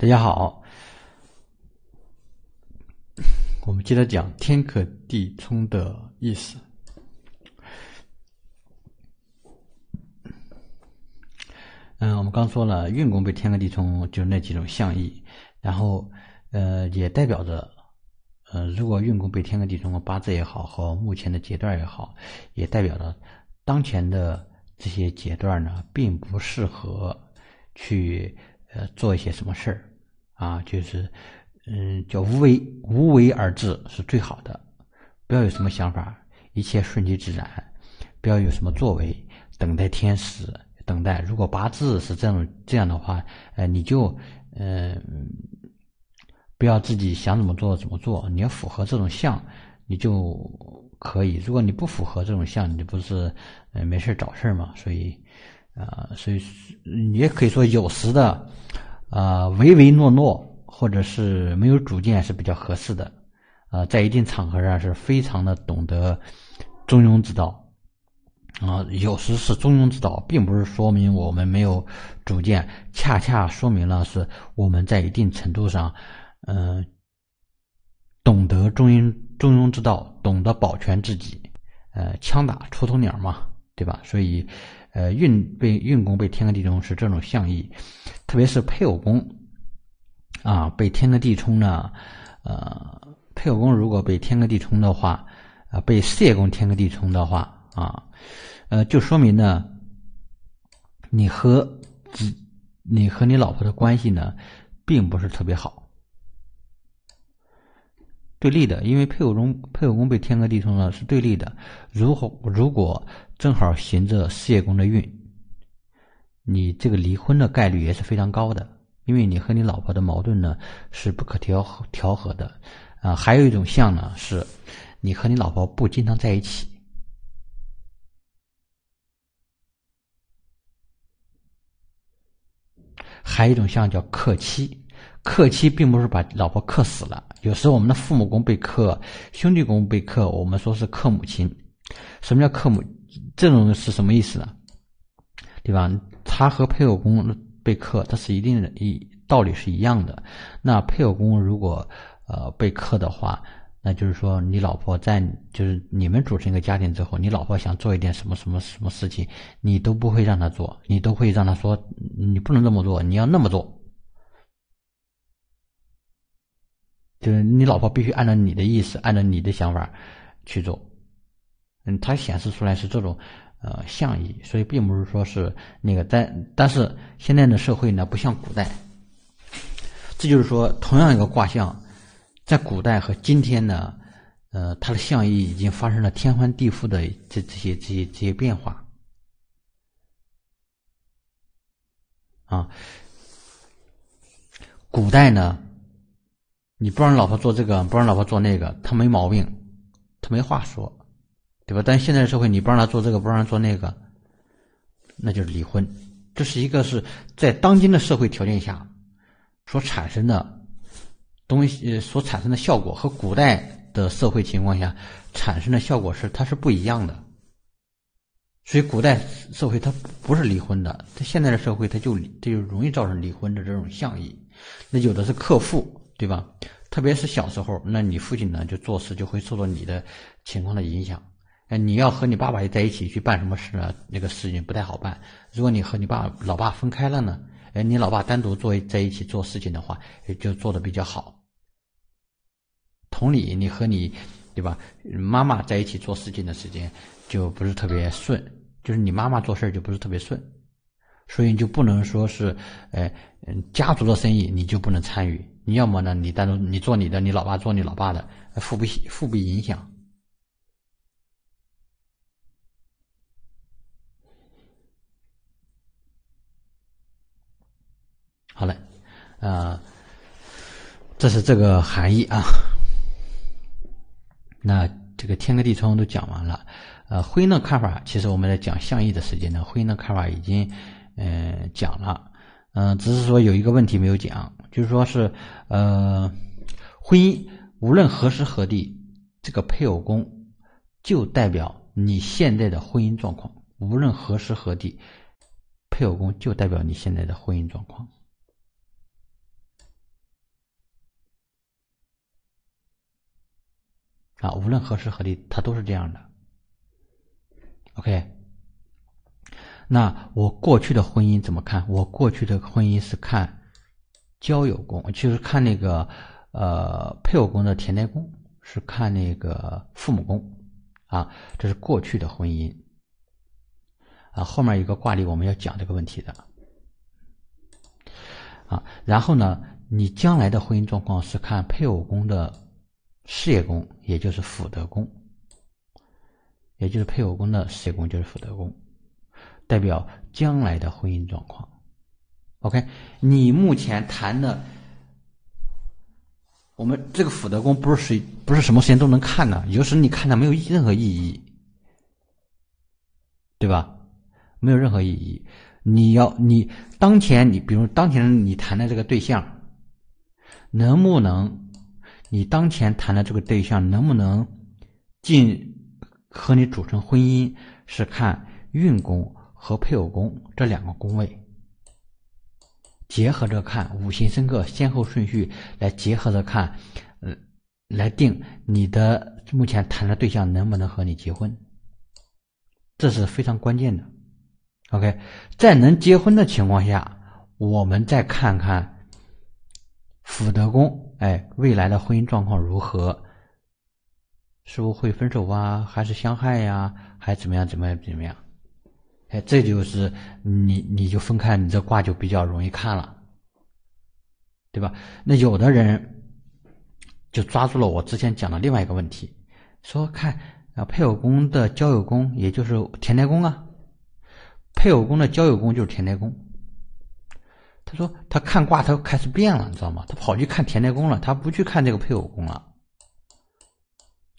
大家好，我们接着讲天克地冲的意思。嗯，我们刚说了运宫被天克地冲，就那几种相意，然后呃，也代表着，呃，如果运宫被天克地冲，八字也好和目前的阶段也好，也代表着当前的这些阶段呢，并不适合去。呃，做一些什么事儿啊？就是，嗯，叫无为，无为而治是最好的。不要有什么想法，一切顺其自然。不要有什么作为，等待天时，等待。如果八字是这种这样的话，呃，你就，嗯，不要自己想怎么做怎么做，你要符合这种相，你就可以。如果你不符合这种相，你不是，呃，没事找事儿嘛。所以。啊，所以也可以说，有时的，啊，唯唯诺诺或者是没有主见是比较合适的。啊，在一定场合上是非常的懂得中庸之道。啊，有时是中庸之道，并不是说明我们没有主见，恰恰说明了是我们在一定程度上，嗯，懂得中庸中庸之道，懂得保全自己。呃，枪打出头鸟嘛。对吧？所以，呃，运被运宫被天克地冲是这种相意，特别是配偶宫，啊，被天克地冲呢，呃，配偶宫如果被天克地冲的话，啊，被事业宫天克地冲的话，啊，呃，就说明呢，你和你你和你老婆的关系呢，并不是特别好，对立的，因为配偶中配偶宫被天克地冲呢，是对立的。如果如果正好行着事业宫的运，你这个离婚的概率也是非常高的，因为你和你老婆的矛盾呢是不可调调和的。啊，还有一种相呢是，你和你老婆不经常在一起。还有一种相叫克妻，克妻并不是把老婆克死了，有时我们的父母宫被克，兄弟宫被克，我们说是克母亲。什么叫克母？这种是什么意思呢？对吧？他和配偶宫被克，它是一定的，一道理是一样的。那配偶宫如果呃被克的话，那就是说你老婆在就是你们组成一个家庭之后，你老婆想做一点什么什么什么事情，你都不会让她做，你都会让她说你不能这么做，你要那么做，就是你老婆必须按照你的意思，按照你的想法去做。嗯，它显示出来是这种，呃，象意，所以并不是说是那个。但但是现在的社会呢，不像古代。这就是说，同样一个卦象，在古代和今天呢，呃，它的象意已经发生了天翻地覆的这这些这些这些变化。啊，古代呢，你不让老婆做这个，不让老婆做那个，他没毛病，他没话说。对吧？但现在的社会，你不让他做这个，不让他做那个，那就是离婚。这是一个是在当今的社会条件下所产生的东西所产生的效果，和古代的社会情况下产生的效果是它是不一样的。所以，古代社会它不是离婚的，它现在的社会它就这就容易造成离婚的这种象意。那有的是克父，对吧？特别是小时候，那你父亲呢就做事就会受到你的情况的影响。你要和你爸爸在一起去办什么事呢？那个事情不太好办。如果你和你爸、老爸分开了呢？哎，你老爸单独做在一起做事情的话，就做的比较好。同理，你和你，对吧？妈妈在一起做事情的时间就不是特别顺，就是你妈妈做事儿就不是特别顺，所以你就不能说是，呃，嗯，家族的生意你就不能参与。你要么呢，你单独你做你的，你老爸做你老爸的，互不互不影响。啊，这是这个含义啊。那这个天干地冲都讲完了，呃，婚姻的看法，其实我们在讲相意的时间呢，婚姻的看法已经嗯讲了，嗯，只是说有一个问题没有讲，就是说是呃，婚姻无论何时何地，这个配偶宫就代表你现在的婚姻状况，无论何时何地，配偶宫就代表你现在的婚姻状况。啊，无论何时何地，它都是这样的。OK，那我过去的婚姻怎么看？我过去的婚姻是看交友宫，就是看那个呃配偶宫的田代宫，是看那个父母宫啊，这是过去的婚姻啊。后面一个卦例，我们要讲这个问题的啊。然后呢，你将来的婚姻状况是看配偶宫的事业宫。也就是福德宫，也就是配偶宫的水宫，就是福德宫，代表将来的婚姻状况。OK，你目前谈的，我们这个福德宫不是谁不是什么时间都能看的，有时你看的没有任何意义，对吧？没有任何意义。你要你当前你，比如当前你谈的这个对象，能不能？你当前谈的这个对象能不能进和你组成婚姻，是看运宫和配偶宫这两个宫位结合着看，五行生克先后顺序来结合着看，呃，来定你的目前谈的对象能不能和你结婚，这是非常关键的。OK，在能结婚的情况下，我们再看看福德宫。哎，未来的婚姻状况如何？是不会分手啊？还是相害呀？还怎么样？怎么样？怎么样？哎，这就是你，你就分开，你这卦就比较容易看了，对吧？那有的人就抓住了我之前讲的另外一个问题，说看啊，配偶宫的交友宫，也就是田宅宫啊，配偶宫的交友宫就是田宅宫。他说：“他看卦，他开始变了，你知道吗？他跑去看田太公了，他不去看这个配偶宫了，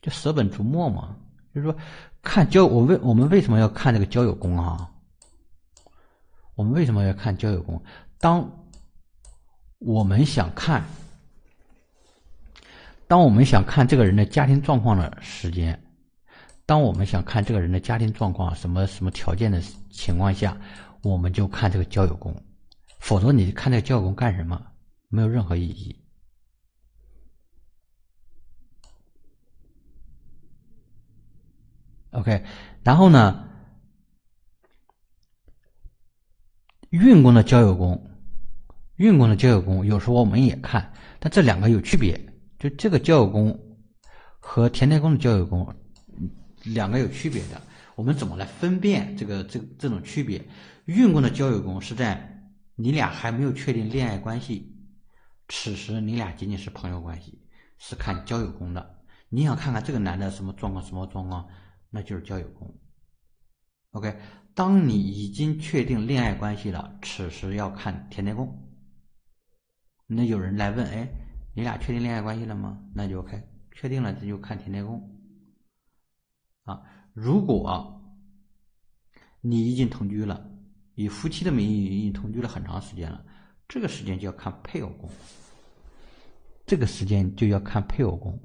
就舍本逐末嘛。就是说，看交我为我们为什么要看这个交友宫啊？我们为什么要看交友宫？当我们想看，当我们想看这个人的家庭状况的时间，当我们想看这个人的家庭状况什么什么条件的情况下，我们就看这个交友宫。”否则你看这交友工干什么？没有任何意义。OK，然后呢？运工的交友工，运工的交友工，有时候我们也看，但这两个有区别。就这个交友工和田太公的交友工，两个有区别的。我们怎么来分辨这个这这种区别？运工的交友工是在。你俩还没有确定恋爱关系，此时你俩仅仅是朋友关系，是看交友宫的。你想看看这个男的什么状况，什么状况，那就是交友宫。OK，当你已经确定恋爱关系了，此时要看甜恋宫。那有人来问，哎，你俩确定恋爱关系了吗？那就 OK，确定了，这就看甜恋宫。啊，如果你已经同居了。以夫妻的名义已经同居了很长时间了，这个时间就要看配偶宫。这个时间就要看配偶宫，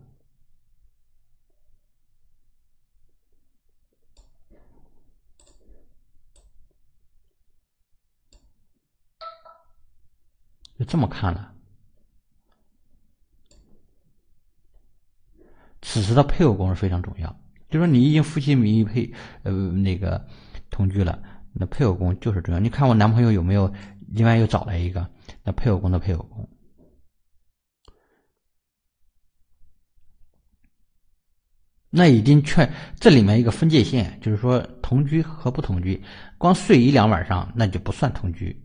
就这么看了。此时的配偶宫是非常重要，就是说你已经夫妻名义配呃那个同居了。那配偶宫就是重要，你看我男朋友有没有？另外又找了一个，那配偶宫的配偶宫。那已经确这里面一个分界线，就是说同居和不同居，光睡一两晚上那就不算同居，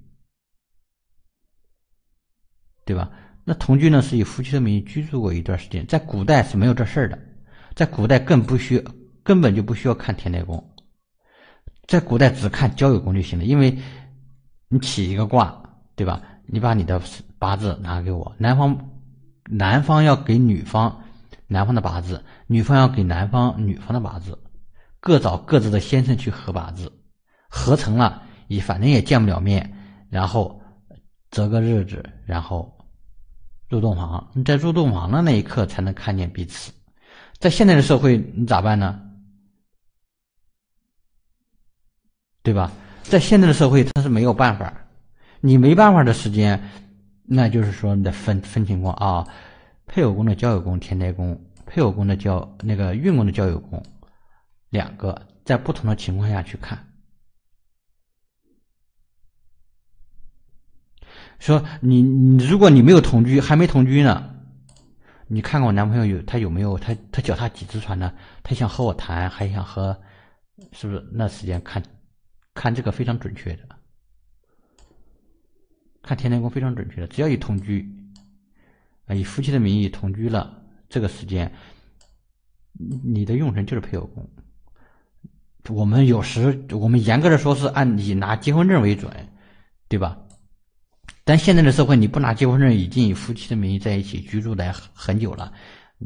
对吧？那同居呢是以夫妻的名义居住过一段时间，在古代是没有这事儿的，在古代更不需，根本就不需要看田台公。在古代只看交友工具行的，因为，你起一个卦，对吧？你把你的八字拿给我，男方，男方要给女方，男方的八字，女方要给男方，女方的八字，各找各自的先生去合八字，合成了，也反正也见不了面，然后择个日子，然后入洞房。你在入洞房的那一刻才能看见彼此。在现在的社会，你咋办呢？对吧？在现在的社会，他是没有办法。你没办法的时间，那就是说，你得分分情况啊。配偶宫的交友宫天台宫，配偶宫的交那个运宫的交友宫，两个在不同的情况下去看。说你你，如果你没有同居，还没同居呢，你看看我男朋友有他有没有他他脚踏几只船呢？他想和我谈，还想和，是不是？那时间看。看这个非常准确的，看天天宫非常准确的。只要以同居啊，以夫妻的名义同居了，这个时间，你的用神就是配偶宫。我们有时我们严格的说是按以拿结婚证为准，对吧？但现在的社会，你不拿结婚证，已经以夫妻的名义在一起居住的很久了，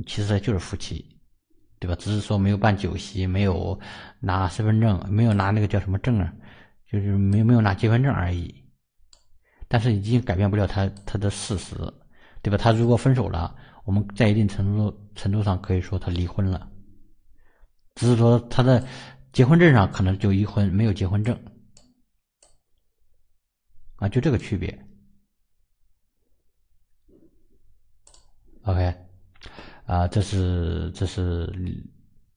其实就是夫妻，对吧？只是说没有办酒席，没有拿身份证，没有拿那个叫什么证啊？就是没没有拿结婚证而已，但是已经改变不了他他的事实，对吧？他如果分手了，我们在一定程度程度上可以说他离婚了，只是说他的结婚证上可能就离婚没有结婚证，啊，就这个区别。OK，啊，这是这是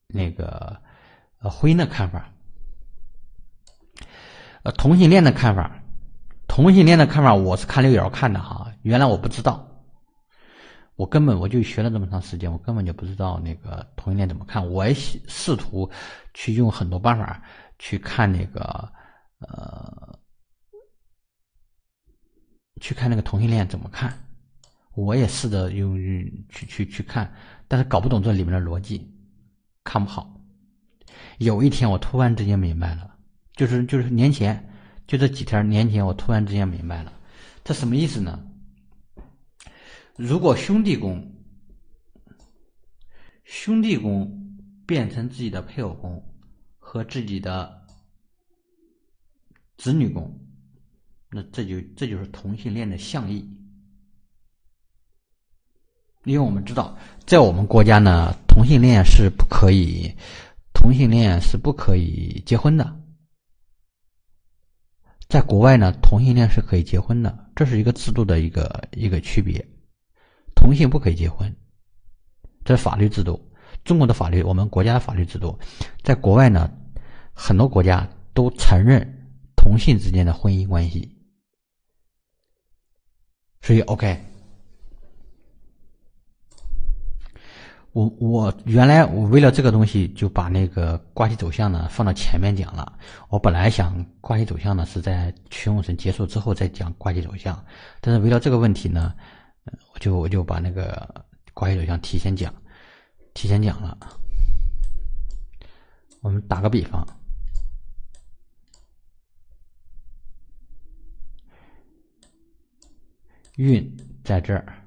那个婚姻的看法。呃，同性恋的看法，同性恋的看法，我是看六爻看的哈。原来我不知道，我根本我就学了这么长时间，我根本就不知道那个同性恋怎么看。我也试图去用很多办法去看那个呃，去看那个同性恋怎么看。我也试着用去去去看，但是搞不懂这里面的逻辑，看不好。有一天，我突然之间明白了。就是就是年前，就这几天年前，我突然之间明白了，这什么意思呢？如果兄弟宫，兄弟宫变成自己的配偶宫和自己的子女宫，那这就这就是同性恋的相意，因为我们知道，在我们国家呢，同性恋是不可以，同性恋是不可以结婚的。在国外呢，同性恋是可以结婚的，这是一个制度的一个一个区别，同性不可以结婚，这是法律制度。中国的法律，我们国家的法律制度，在国外呢，很多国家都承认同性之间的婚姻关系，所以 OK。我我原来我为了这个东西就把那个挂机走向呢放到前面讲了。我本来想挂机走向呢是在群用神结束之后再讲挂机走向，但是为了这个问题呢，我就我就把那个挂机走向提前讲，提前讲了。我们打个比方，运在这儿。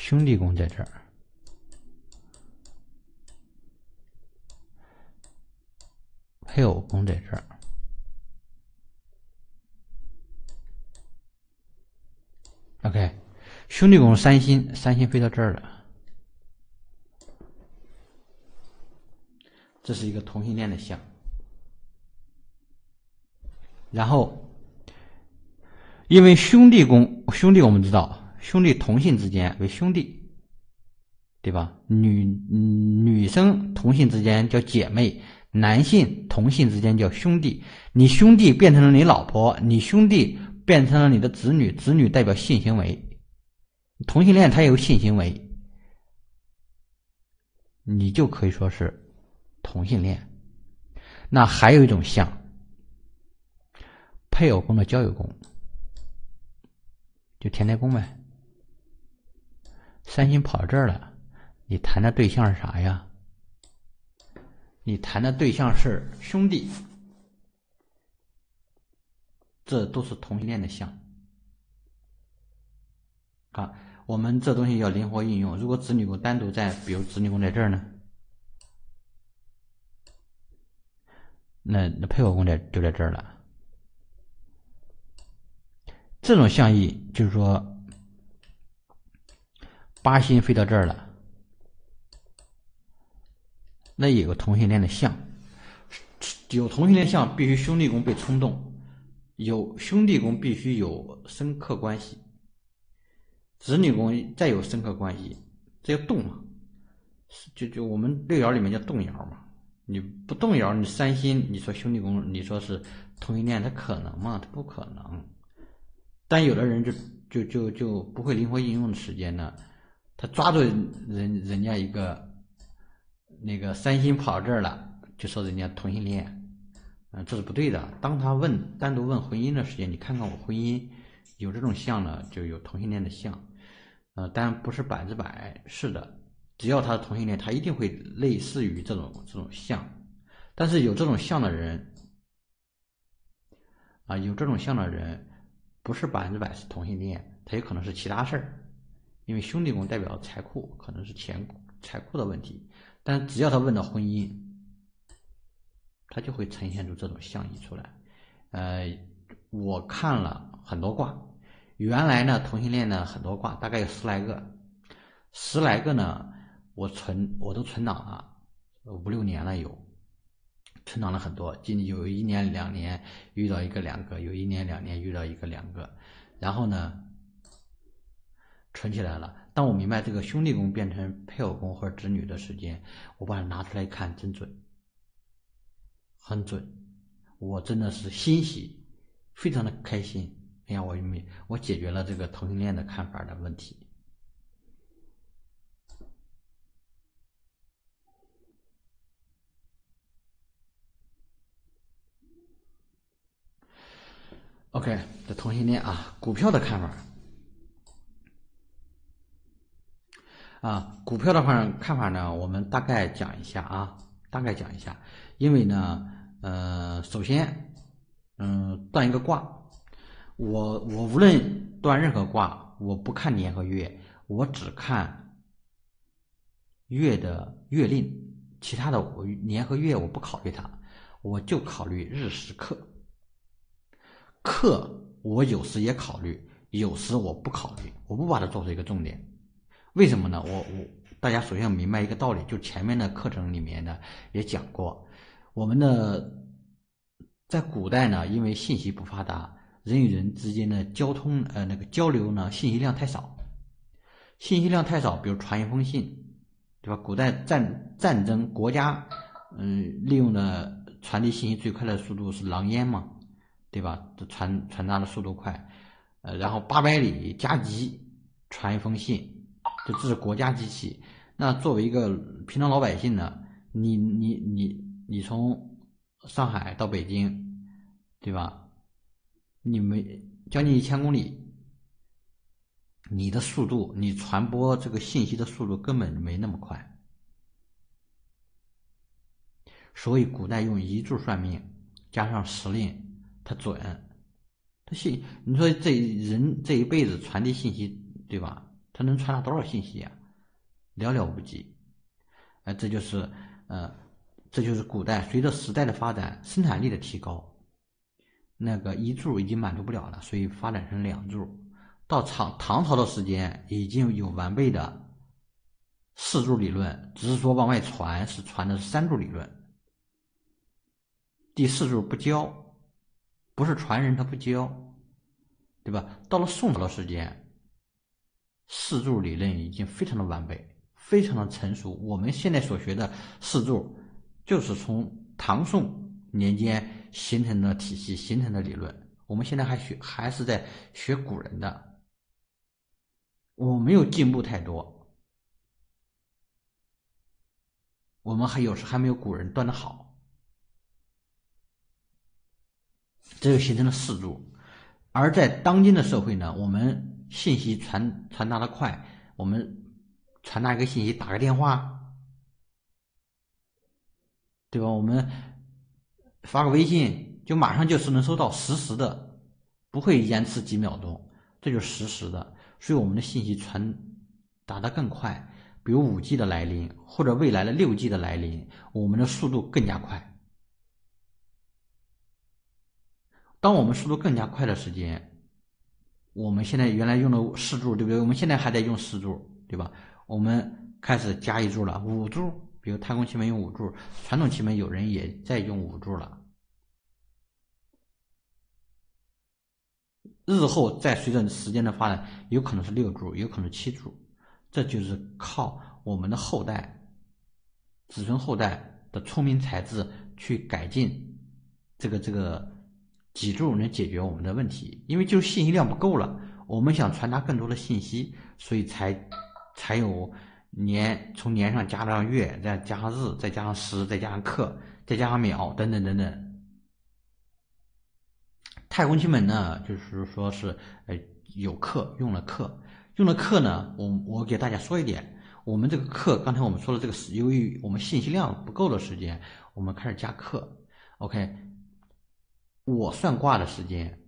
兄弟宫在这儿，配偶宫在这儿。OK，兄弟宫三星，三星飞到这儿了，这是一个同性恋的象。然后，因为兄弟宫，兄弟我们知道。兄弟同性之间为兄弟，对吧？女女生同性之间叫姐妹，男性同性之间叫兄弟。你兄弟变成了你老婆，你兄弟变成了你的子女，子女代表性行为，同性恋他有性行为，你就可以说是同性恋。那还有一种像配偶宫的交友宫，就甜奶宫呗。三星跑这儿了，你谈的对象是啥呀？你谈的对象是兄弟，这都是同性恋的相。啊，我们这东西要灵活运用。如果子女宫单独在，比如子女宫在这儿呢，那那配偶宫在就在这儿了。这种相意就是说。八心飞到这儿了，那有个同性恋的相，有同性恋相必须兄弟宫被冲动，有兄弟宫必须有深刻关系，子女宫再有深刻关系，这动嘛？就就我们六爻里面叫动摇嘛？你不动摇，你三心，你说兄弟宫，你说是同性恋，他可能吗？他不可能。但有的人就就就就不会灵活应用的时间呢？他抓住人人家一个那个三星跑这儿了，就说人家同性恋，嗯，这是不对的。当他问单独问婚姻的时间，你看看我婚姻有这种像呢，就有同性恋的像，呃，但不是百分之百是的。只要他是同性恋，他一定会类似于这种这种像，但是有这种像的人，啊，有这种像的人不是百分之百是同性恋，他有可能是其他事儿。因为兄弟宫代表财库，可能是钱财库的问题，但只要他问到婚姻，他就会呈现出这种象意出来。呃，我看了很多卦，原来呢同性恋呢很多卦，大概有十来个，十来个呢我存我都存档了五六年了有，存档了很多，近有一年两年遇到一个两个，有一年两年遇到一个两个，然后呢。存起来了。当我明白这个兄弟宫变成配偶宫或者子女的时间，我把它拿出来一看，真准，很准。我真的是欣喜，非常的开心。哎呀，我没，我解决了这个同性恋的看法的问题。OK，这同性恋啊，股票的看法。啊，股票的话看法呢？我们大概讲一下啊，大概讲一下。因为呢，呃，首先，嗯，断一个卦，我我无论断任何卦，我不看年和月，我只看月的月令，其他的我年和月我不考虑它，我就考虑日时刻，克，我有时也考虑，有时我不考虑，我不把它做出一个重点。为什么呢？我我大家首先要明白一个道理，就前面的课程里面呢也讲过，我们的在古代呢，因为信息不发达，人与人之间的交通呃那个交流呢信息量太少，信息量太少，比如传一封信，对吧？古代战战争国家嗯利用的传递信息最快的速度是狼烟嘛，对吧？传传达的速度快，呃然后八百里加急传一封信。这是国家机器。那作为一个平常老百姓呢？你你你你从上海到北京，对吧？你没将近一千公里，你的速度，你传播这个信息的速度根本没那么快。所以古代用一柱算命，加上时令，它准。它信，你说这人这一辈子传递信息，对吧？它能传达多少信息啊？寥寥无几。哎，这就是，呃，这就是古代随着时代的发展，生产力的提高，那个一柱已经满足不了了，所以发展成两柱。到唐唐朝的时间已经有完备的四柱理论，只是说往外传是传的是三柱理论。第四柱不教，不是传人他不教，对吧？到了宋朝的时间。四柱理论已经非常的完备，非常的成熟。我们现在所学的四柱，就是从唐宋年间形成的体系形成的理论。我们现在还学，还是在学古人的，我没有进步太多。我们还有时还没有古人断的好，这就形成了四柱。而在当今的社会呢，我们。信息传传达的快，我们传达一个信息，打个电话，对吧？我们发个微信，就马上就是能收到实时的，不会延迟几秒钟，这就是实时的。所以我们的信息传达的更快。比如五 G 的来临，或者未来的六 G 的来临，我们的速度更加快。当我们速度更加快的时间。我们现在原来用的四柱，对不对？我们现在还在用四柱，对吧？我们开始加一柱了，五柱。比如太空气门用五柱，传统气门有人也在用五柱了。日后再随着时间的发展，有可能是六柱，有可能是七柱。这就是靠我们的后代、子孙后代的聪明才智去改进这个这个。脊柱能解决我们的问题，因为就是信息量不够了，我们想传达更多的信息，所以才才有年，从年上加上月，再加上日，再加上时，再加上刻，再加上秒等等等等。太空鸡们呢，就是说是，呃有课用了课，用了课呢，我我给大家说一点，我们这个课刚才我们说的这个是由于我们信息量不够的时间，我们开始加课。o k 我算卦的时间，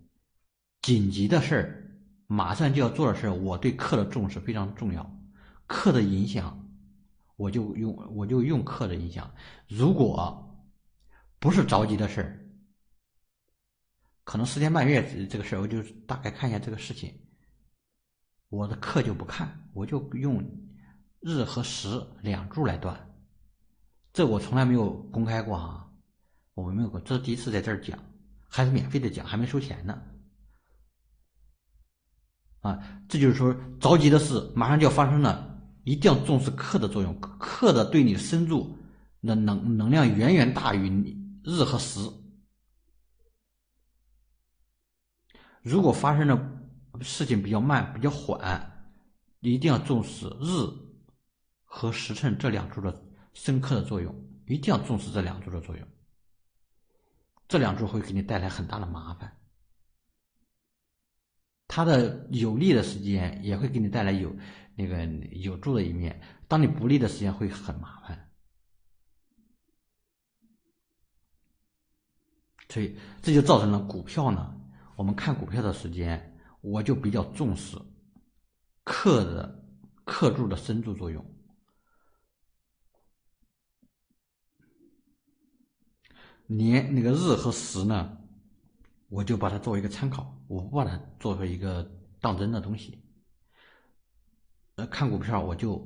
紧急的事儿，马上就要做的事儿，我对课的重视非常重要。课的影响，我就用我就用课的影响。如果不是着急的事儿，可能十天半月这个事儿，我就大概看一下这个事情。我的课就不看，我就用日和时两柱来断。这我从来没有公开过哈，我没有过，这是第一次在这儿讲。还是免费的讲，还没收钱呢，啊，这就是说着急的事马上就要发生了，一定要重视克的作用，克的对你身柱的能能量远远大于日和时。如果发生的事情比较慢、比较缓，一定要重视日和时辰这两柱的深刻的作用，一定要重视这两柱的作用。这两柱会给你带来很大的麻烦，它的有利的时间也会给你带来有那个有助的一面，当你不利的时间会很麻烦，所以这就造成了股票呢，我们看股票的时间，我就比较重视克的克住的深度作用。年那个日和时呢，我就把它作为一个参考，我不把它作为一个当真的东西。呃，看股票我就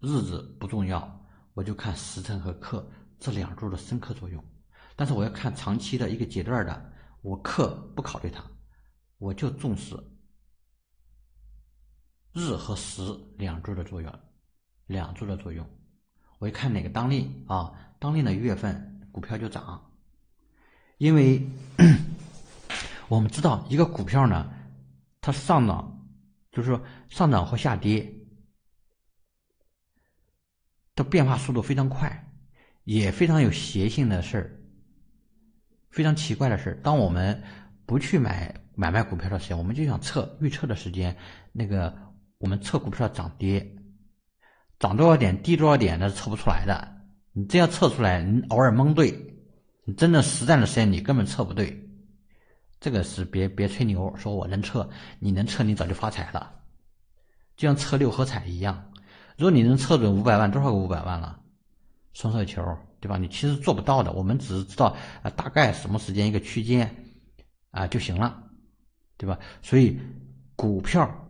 日子不重要，我就看时辰和克这两柱的深刻作用。但是我要看长期的一个阶段的，我克不考虑它，我就重视日和时两柱的作用，两柱的作用。我一看哪个当令啊，当令的月份股票就涨。因为 我们知道，一个股票呢，它上涨，就是说上涨或下跌，它变化速度非常快，也非常有邪性的事儿，非常奇怪的事儿。当我们不去买买卖股票的时候，我们就想测预测的时间，那个我们测股票涨跌，涨多少点，低多少点，那是测不出来的。你真要测出来，你偶尔蒙对。你真正实战的时间，你根本测不对，这个是别别吹牛，说我能测，你能测，你早就发财了，就像测六合彩一样，如果你能测准五百万，多少个五百万了？双色球，对吧？你其实做不到的，我们只是知道啊，大概什么时间一个区间，啊就行了，对吧？所以股票，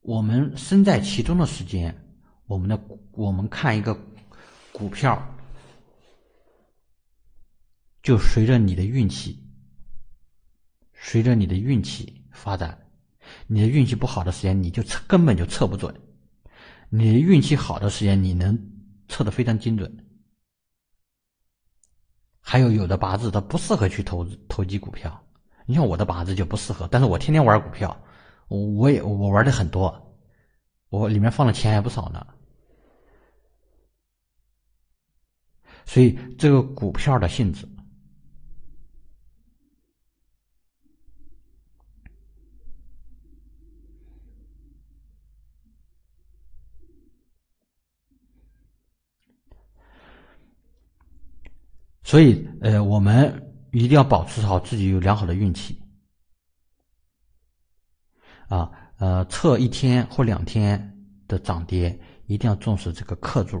我们身在其中的时间，我们的我们看一个股票。就随着你的运气，随着你的运气发展，你的运气不好的时间，你就测根本就测不准；你的运气好的时间，你能测的非常精准。还有有的八字它不适合去投投机股票，你像我的八字就不适合，但是我天天玩股票，我也我玩的很多，我里面放的钱还不少呢。所以这个股票的性质。所以，呃，我们一定要保持好自己有良好的运气。啊，呃，测一天或两天的涨跌，一定要重视这个克柱。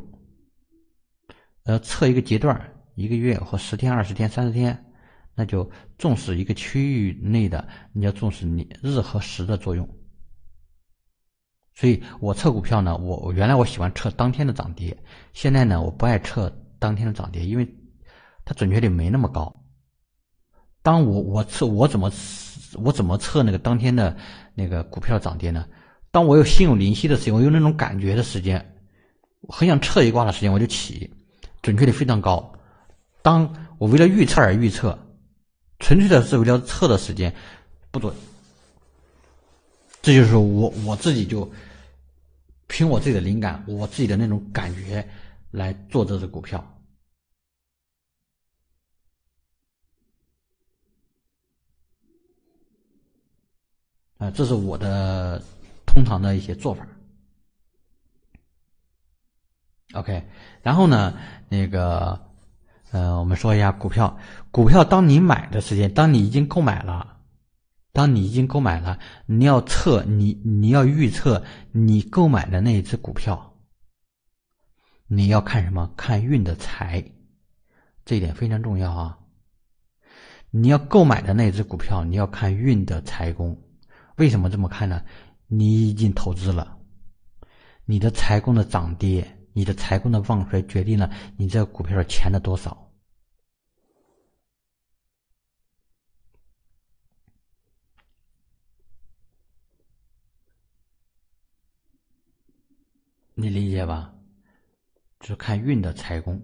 呃，测一个阶段，一个月或十天、二十天、三十天，那就重视一个区域内的，你要重视你日和时的作用。所以我测股票呢，我原来我喜欢测当天的涨跌，现在呢，我不爱测当天的涨跌，因为。它准确率没那么高。当我我测我怎么我怎么测那个当天的那个股票涨跌呢？当我有心有灵犀的时候，有那种感觉的时间，我很想测一卦的时间，我就起，准确率非常高。当我为了预测而预测，纯粹的是为了测的时间不准。这就是我我自己就凭我自己的灵感，我自己的那种感觉来做这只股票。啊，这是我的通常的一些做法。OK，然后呢，那个，呃，我们说一下股票。股票当你买的时间，当你已经购买了，当你已经购买了，你要测你，你要预测你购买的那一只股票，你要看什么？看运的财，这一点非常重要啊。你要购买的那只股票，你要看运的财工。为什么这么看呢？你已经投资了，你的财宫的涨跌，你的财宫的旺衰，决定了你这股票钱的多少。你理解吧？就是看运的财宫。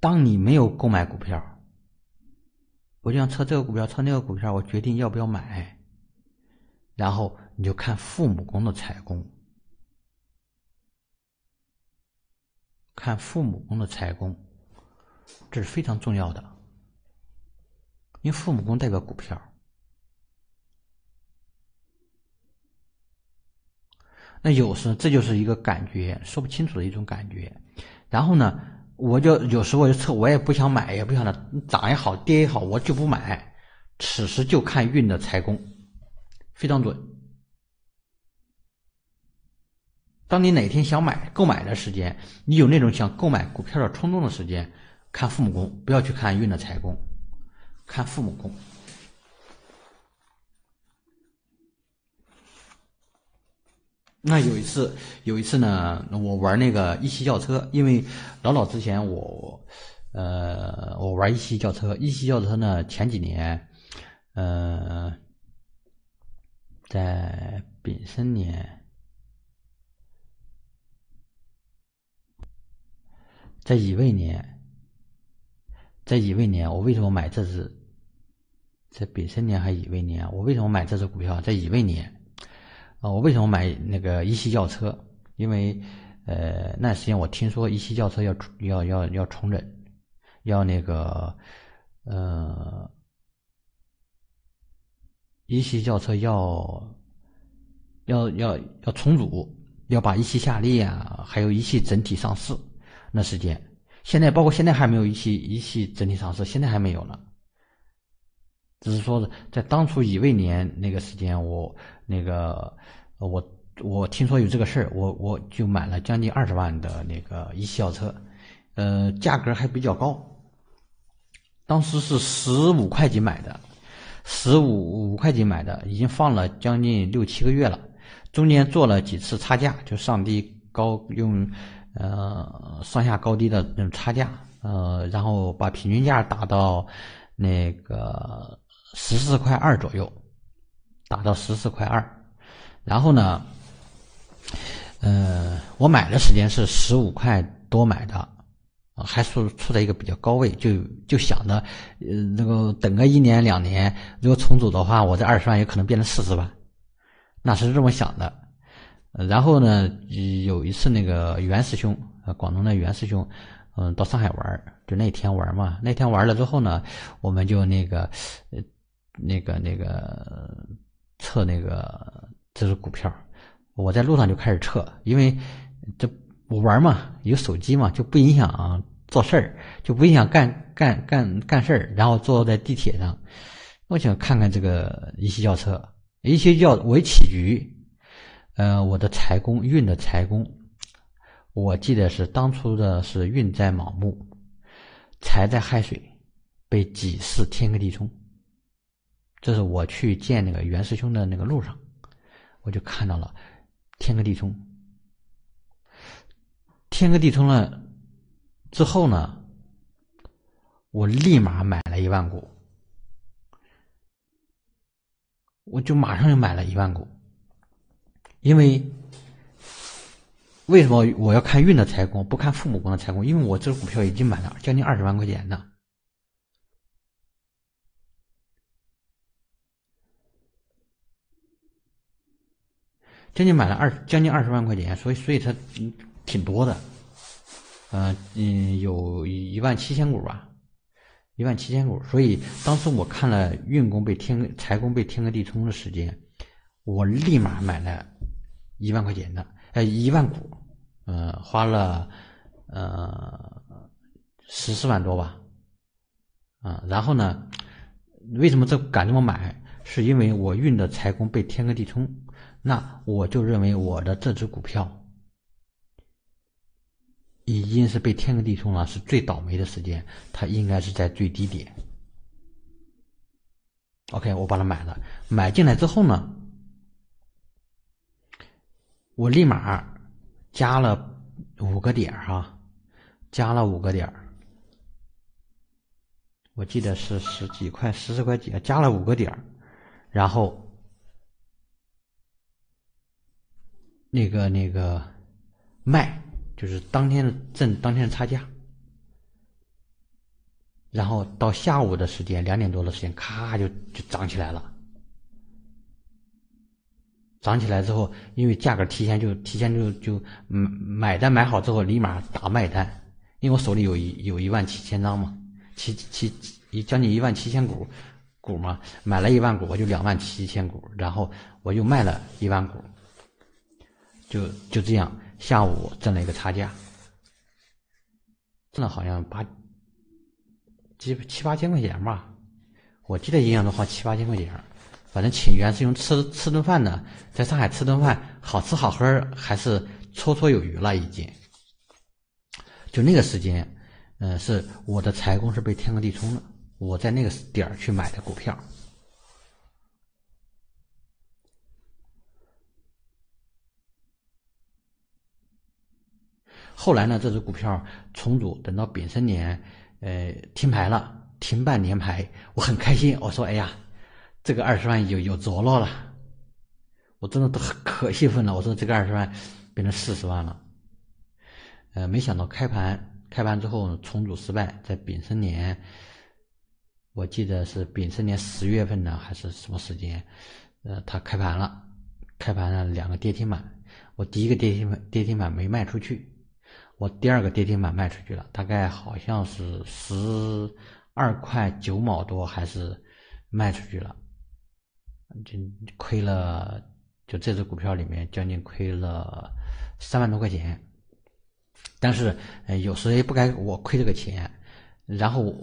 当你没有购买股票，我就想测这个股票，测那个股票，我决定要不要买。然后你就看父母宫的财宫，看父母宫的财宫，这是非常重要的，因为父母宫代表股票。那有时这就是一个感觉，说不清楚的一种感觉。然后呢，我就有时我就测，我也不想买，也不想涨也好，跌也好，我就不买。此时就看运的财宫。非常准。当你哪天想买购买的时间，你有那种想购买股票的冲动的时间，看父母宫，不要去看运的财宫，看父母宫。那有一次，有一次呢，我玩那个一汽轿车，因为老早之前我，呃，我玩一汽轿车，一汽轿车呢，前几年，呃。在丙申年，在乙未年，在乙未年，我为什么买这只？在丙申年还是乙未年？我为什么买这只股票？在乙未年啊，我为什么买那个一汽轿车？因为呃，那时间我听说一汽轿车要要要要重整，要那个，呃。一汽轿车要，要要要重组，要把一汽夏利啊，还有一汽整体上市，那时间，现在包括现在还没有一汽一汽整体上市，现在还没有呢。只是说在当初乙未年那个时间，我那个我我听说有这个事儿，我我就买了将近二十万的那个一汽轿车，呃，价格还比较高，当时是十五块几买的。十五五块钱买的，已经放了将近六七个月了，中间做了几次差价，就上低高用，呃上下高低的那种差价，呃，然后把平均价打到那个十四块二左右，打到十四块二，然后呢，呃，我买的时间是十五块多买的。啊，还处处在一个比较高位，就就想着，呃，那个等个一年两年，如果重组的话，我这二十万也可能变成四十万，那是这么想的。然后呢，有一次那个袁师兄，呃，广东的袁师兄，嗯，到上海玩就那天玩嘛。那天玩了之后呢，我们就那个，那个那个测那个，这是股票，我在路上就开始测，因为这。我玩嘛，有手机嘛，就不影响做事儿，就不影响干干干干事儿。然后坐在地铁上，我想看看这个一汽轿车。一汽我一起局，呃，我的财宫运的财宫，我记得是当初的是运在卯木，财在亥水，被己巳天克地冲。这是我去见那个袁师兄的那个路上，我就看到了天克地冲。天哥地通了之后呢，我立马买了一万股，我就马上就买了一万股，因为为什么我要看运的财宫，不看父母宫的财宫？因为我这股票已经买了将近二十万块钱呢。将近买了二将近二十万块钱，所以所以他挺多的，呃嗯，有一万七千股吧，一万七千股。所以当时我看了运工被天财工被天干地冲的时间，我立马买了，一万块钱的，哎，一万股，呃，花了呃十四万多吧，啊，然后呢，为什么这敢这么买？是因为我运的财工被天干地冲，那我就认为我的这只股票。已经是被天坑地冲了，是最倒霉的时间。它应该是在最低点。OK，我把它买了，买进来之后呢，我立马加了五个点哈，加了五个点我记得是十几块，十四块几加了五个点然后那个那个卖。就是当天的挣当天的差价，然后到下午的时间两点多的时间，咔就就涨起来了。涨起来之后，因为价格提前就提前就就买买单买好之后，立马打卖单。因为我手里有一有一万七千张嘛，七七一将近一万七千股股嘛，买了一万股，我就两万七千股，然后我又卖了一万股，就就这样。下午挣了一个差价，挣了好像八七七八千块钱吧，我记得印象中花七八千块钱。反正请袁世雄吃吃顿饭呢，在上海吃顿饭，好吃好喝还是绰绰有余了。已经，就那个时间，呃，是我的财工是被天和地冲了，我在那个点儿去买的股票。后来呢，这只股票重组，等到丙申年，呃，停牌了，停半年牌，我很开心，我说，哎呀，这个二十万有有着落了，我真的都可兴奋了，我说这个二十万变成四十万了，呃，没想到开盘，开盘之后重组失败，在丙申年，我记得是丙申年十月份呢，还是什么时间，呃，它开盘了，开盘了两个跌停板，我第一个跌停板跌停板没卖出去。我第二个跌停板卖出去了，大概好像是十二块九毛多，还是卖出去了，就亏了。就这只股票里面，将近亏了三万多块钱。但是，有时也不该我亏这个钱？然后，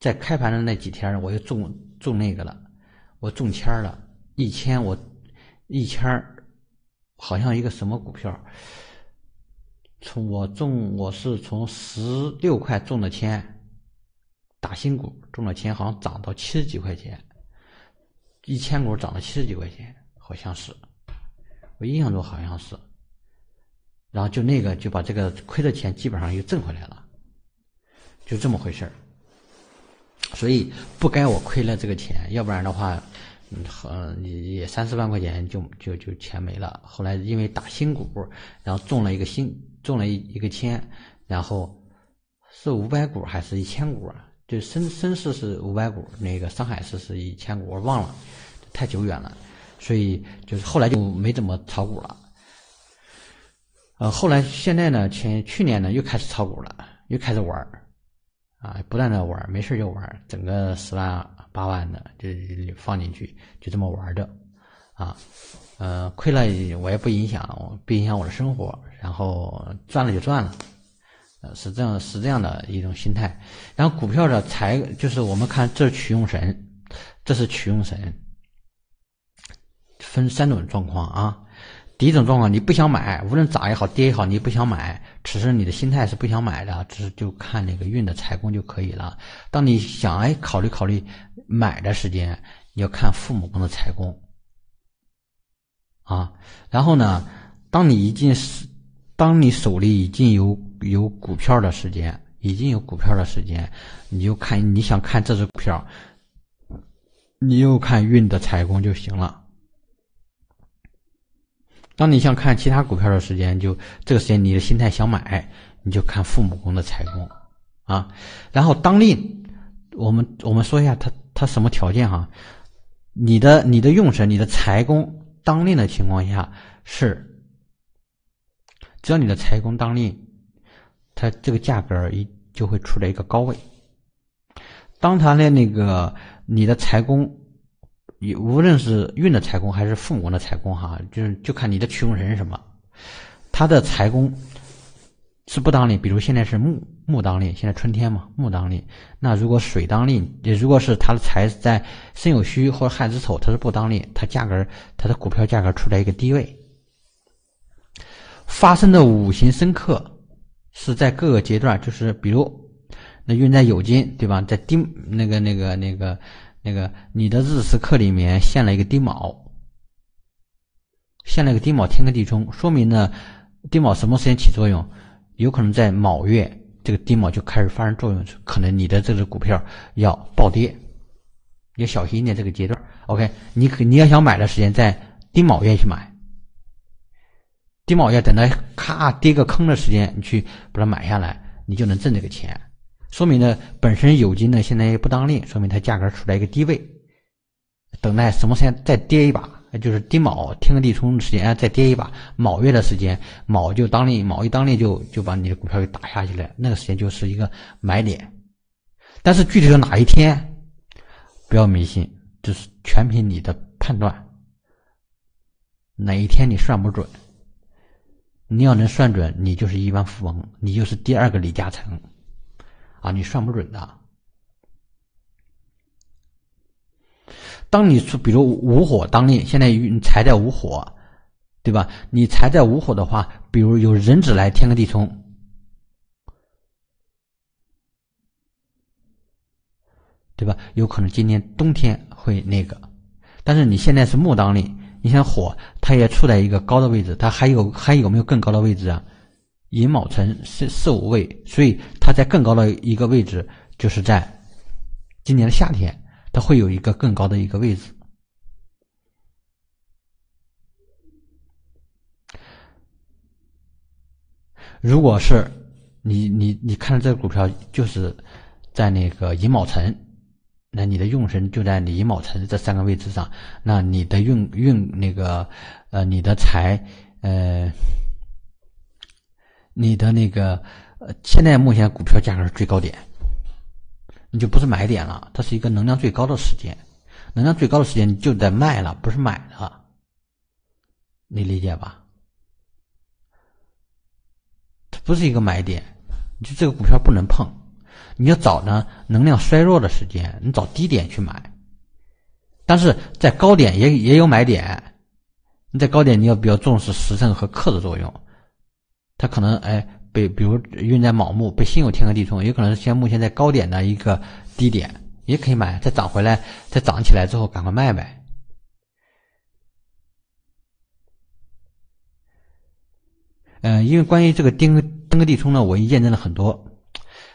在开盘的那几天，我又中中那个了，我中签了一千，我一千，好像一个什么股票。从我中我是从十六块中的签，打新股中了签好像涨到七十几块钱，一千股涨到七十几块钱，好像是，我印象中好像是。然后就那个就把这个亏的钱基本上又挣回来了，就这么回事儿。所以不该我亏了这个钱，要不然的话，嗯，也也三四万块钱就就就钱没了。后来因为打新股，然后中了一个新。中了一一个签，然后是五百股还是一千股啊？就深深市是五百股，那个上海市是一千股，我忘了，太久远了，所以就是后来就没怎么炒股了。呃，后来现在呢，前去年呢又开始炒股了，又开始玩儿啊，不断的玩儿，没事就玩儿，整个十万八万的就放进去，就这么玩着，啊。呃，亏了我也不影响，不影响我的生活。然后赚了就赚了，呃，是这样是这样的一种心态。然后股票的财就是我们看这是取用神，这是取用神，分三种状况啊。第一种状况，你不想买，无论涨也好，跌也好，你不想买，只是你的心态是不想买的，只是就看那个运的财宫就可以了。当你想哎考虑考虑买的时间，你要看父母宫的财宫。啊，然后呢？当你一进当你手里已经有有股票的时间，已经有股票的时间，你就看你想看这只股票，你就看运的财工就行了。当你想看其他股票的时间，就这个时间你的心态想买，你就看父母宫的财宫，啊。然后当令，我们我们说一下它它什么条件哈？你的你的用神，你的财宫当令的情况下是，只要你的财宫当令，它这个价格一就会出来一个高位。当它的那个你的财宫，你无论是运的财宫还是父母的财宫哈，就是就看你的取用神是什么，他的财宫。是不当令，比如现在是木木当令，现在春天嘛，木当令。那如果水当令，也如果是它的财在身有戌或者亥子丑，它是不当令，它价格它的股票价格处在一个低位。发生的五行生克是在各个阶段，就是比如那运在酉金，对吧？在丁那个那个那个那个你的日时克里面现了一个丁卯，现了一个丁卯天克地冲，说明呢丁卯什么时间起作用？有可能在某月这个低卯就开始发生作用，可能你的这只股票要暴跌，要小心一点这个阶段。OK，你可你要想买的时间在低卯月去买，低卯月等待咔跌个坑的时间，你去把它买下来，你就能挣这个钱。说明呢，本身有金呢现在也不当令，说明它价格处在一个低位，等待什么时间再跌一把。就是丁卯天和地冲时间，再跌一把。卯月的时间，卯就当令，卯一当令就就把你的股票给打下去了。那个时间就是一个买点，但是具体到哪一天，不要迷信，就是全凭你的判断。哪一天你算不准，你要能算准，你就是亿万富翁，你就是第二个李嘉诚啊！你算不准的。当你说，比如五火当令，现在你财在五火，对吧？你财在五火的话，比如有人子来天干地冲，对吧？有可能今年冬天会那个，但是你现在是木当令，你像火，它也处在一个高的位置，它还有还有没有更高的位置啊？寅卯辰四四五位，所以它在更高的一个位置，就是在今年的夏天。它会有一个更高的一个位置。如果是你你你看到这个股票就是在那个银卯辰，那你的用神就在你银卯辰这三个位置上。那你的运运那个呃，你的财呃，你的那个呃，现在目前股票价格是最高点。你就不是买点了，它是一个能量最高的时间，能量最高的时间你就得卖了，不是买了，你理解吧？它不是一个买点，就这个股票不能碰，你要找呢能量衰弱的时间，你找低点去买，但是在高点也也有买点，你在高点你要比较重视时辰和克的作用，它可能哎。被比如运在卯木，被辛有天干地冲，也可能是现目前在高点的一个低点，也可以买，再涨回来，再涨起来之后赶快卖呗。嗯，因为关于这个丁丁干地冲呢，我验证了很多，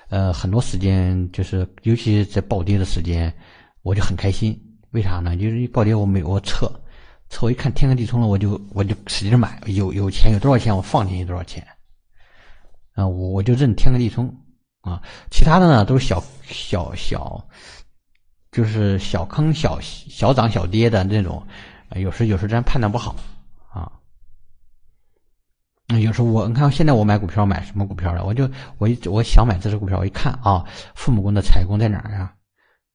呃，很多时间就是，尤其是在暴跌的时间，我就很开心。为啥呢？就是暴跌，我没我测，测我一看天干地冲了，我就我就使劲买，有有钱有多少钱我放进去多少钱。啊，我我就认天和地冲啊，其他的呢都是小小小，就是小坑小小涨小跌的那种，有时有时真判断不好啊。有时候我你看现在我买股票买什么股票了？我就我我想买这只股票，我一看啊，父母宫的财宫在哪儿呀？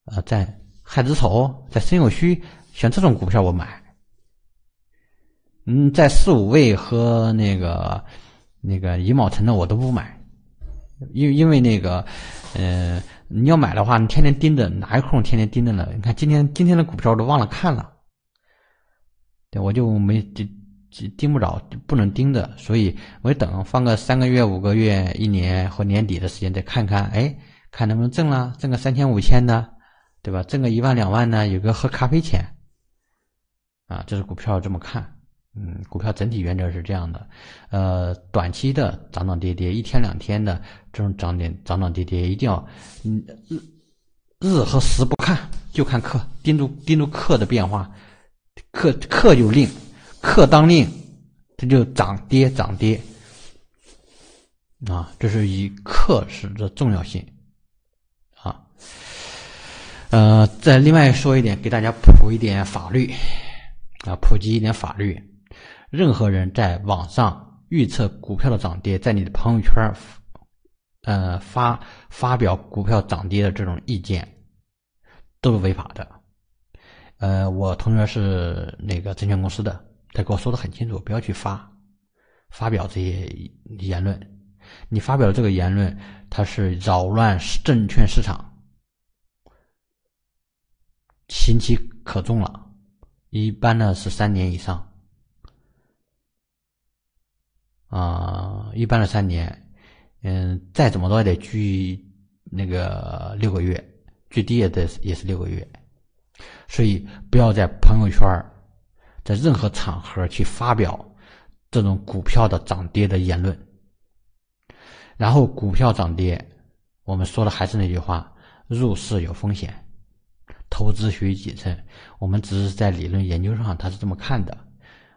呃，在亥子丑，在申酉戌，选这种股票我买。嗯，在四五位和那个。那个乙卯辰的我都不买，因因为那个，嗯，你要买的话，你天天盯着，哪有空天天盯着呢？你看今天今天的股票我都忘了看了，对，我就没盯盯不着，不能盯着，所以我就等放个三个月、五个月、一年或年底的时间再看看，哎，看能不能挣了，挣个三千五千的，对吧？挣个一万两万呢，有个喝咖啡钱，啊，这是股票这么看。嗯，股票整体原则是这样的，呃，短期的涨涨跌跌，一天两天的这种涨点涨涨跌跌，一定要日日和时不看，就看克，盯住盯住克的变化，克克就令，克当令，它就涨跌涨跌，啊，这是以克时的重要性啊，呃，再另外说一点，给大家普及一点法律啊，普及一点法律。任何人在网上预测股票的涨跌，在你的朋友圈儿，呃，发发表股票涨跌的这种意见，都是违法的。呃，我同学是那个证券公司的，他给我说的很清楚，不要去发发表这些言论。你发表的这个言论，它是扰乱证券市场，刑期可重了，一般呢是三年以上。啊，一般的三年，嗯，再怎么着也得居那个六个月，最低也得也是六个月，所以不要在朋友圈，在任何场合去发表这种股票的涨跌的言论。然后股票涨跌，我们说的还是那句话：入市有风险，投资需谨慎。我们只是在理论研究上，他是这么看的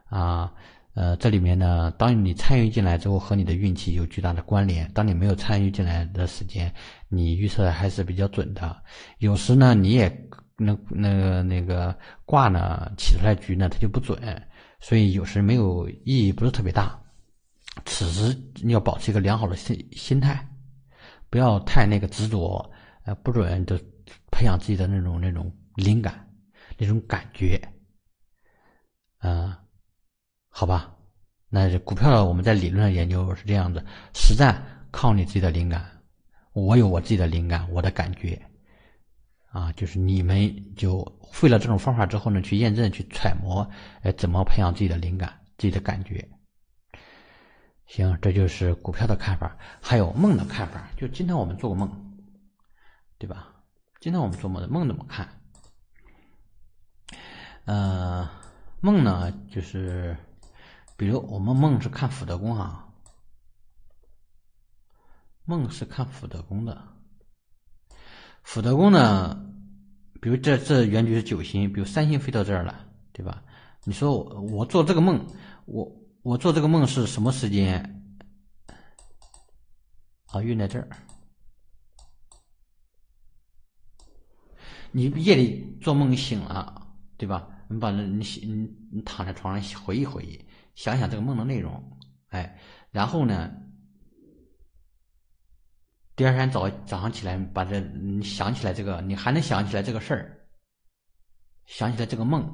啊。呃，这里面呢，当你参与进来之后，和你的运气有巨大的关联。当你没有参与进来的时间，你预测还是比较准的。有时呢，你也那那个那个卦呢，起出来局呢，它就不准。所以有时没有意义，不是特别大。此时你要保持一个良好的心心态，不要太那个执着。呃，不准就培养自己的那种那种灵感，那种感觉。好吧，那股票我们在理论上研究是这样的，实战靠你自己的灵感。我有我自己的灵感，我的感觉啊，就是你们就会了这种方法之后呢，去验证，去揣摩，哎，怎么培养自己的灵感，自己的感觉？行，这就是股票的看法，还有梦的看法。就今天我们做个梦，对吧？今天我们做梦的梦怎么看？呃，梦呢，就是。比如我们梦是看福德宫啊，梦是看福德宫的，福德宫呢，比如这这原局是九星，比如三星飞到这儿了，对吧？你说我做这个梦，我我做这个梦是什么时间？啊，运在这儿。你夜里做梦醒了，对吧？你把那你醒你你躺在床上回忆回忆。想想这个梦的内容，哎，然后呢，第二天早早上起来，把这你想起来这个，你还能想起来这个事儿，想起来这个梦，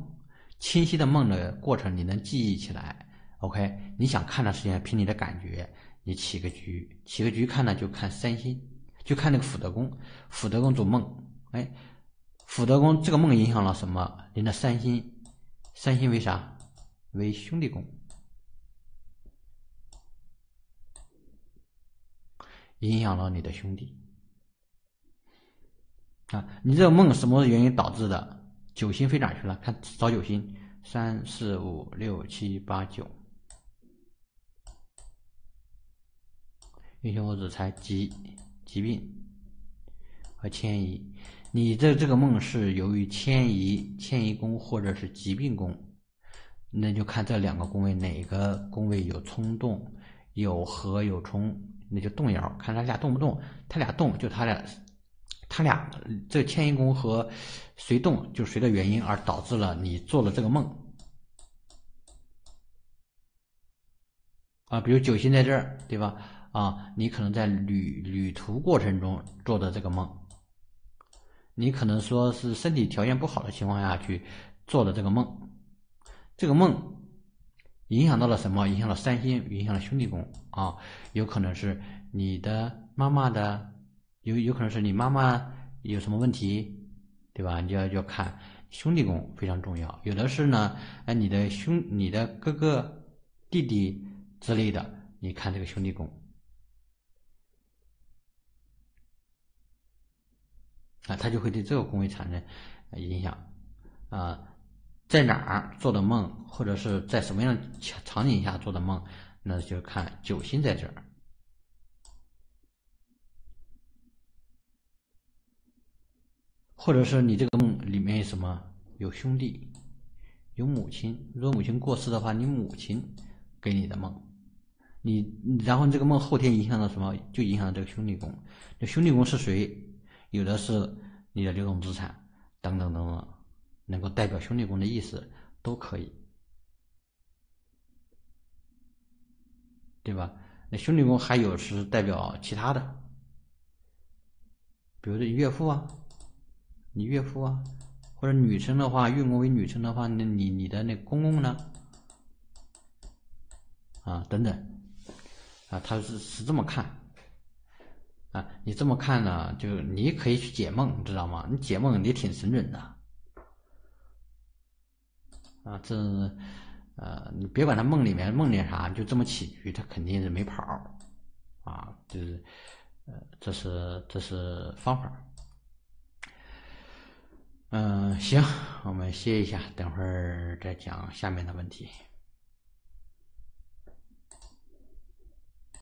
清晰的梦的过程你能记忆起来。OK，你想看的时间凭你的感觉，你起个局，起个局看呢，就看三星，就看那个福德宫，福德宫做梦，哎，福德宫这个梦影响了什么？您的三星，三星为啥？为兄弟宫。影响了你的兄弟啊！你这个梦什么原因导致的？九星飞哪去了？看找九星，三四五六七八九。运星我只猜疾疾病和迁移。你的这个梦是由于迁移迁移宫或者是疾病宫，那就看这两个宫位哪个宫位有冲动、有合、有冲。那就动摇，看他俩动不动，他俩动就他俩，他俩这迁移宫和谁动，就谁的原因而导致了你做了这个梦啊，比如九星在这儿，对吧？啊，你可能在旅旅途过程中做的这个梦，你可能说是身体条件不好的情况下去做的这个梦，这个梦。影响到了什么？影响了三星，影响了兄弟宫啊，有可能是你的妈妈的，有有可能是你妈妈有什么问题，对吧？你要要看兄弟宫非常重要。有的是呢，哎，你的兄、你的哥哥、弟弟之类的，你看这个兄弟宫啊，他就会对这个宫位产生影响啊。在哪儿做的梦，或者是在什么样场景下做的梦，那就看九星在这儿，或者是你这个梦里面有什么有兄弟，有母亲，如果母亲过世的话，你母亲给你的梦，你然后这个梦后天影响到什么，就影响这个兄弟宫，这兄弟宫是谁？有的是你的流动资产，等等等等。能够代表兄弟宫的意思都可以，对吧？那兄弟宫还有是代表其他的，比如说岳父啊，你岳父啊，或者女生的话，运宫为女生的话，那你你的那公公呢？啊，等等，啊，他是是这么看，啊，你这么看呢，就你可以去解梦，知道吗？你解梦你挺神准的。啊，这，呃，你别管他梦里面梦见啥，就这么起居，他肯定是没跑，啊，就是，呃，这是这是方法，嗯，行，我们歇一下，等会儿再讲下面的问题。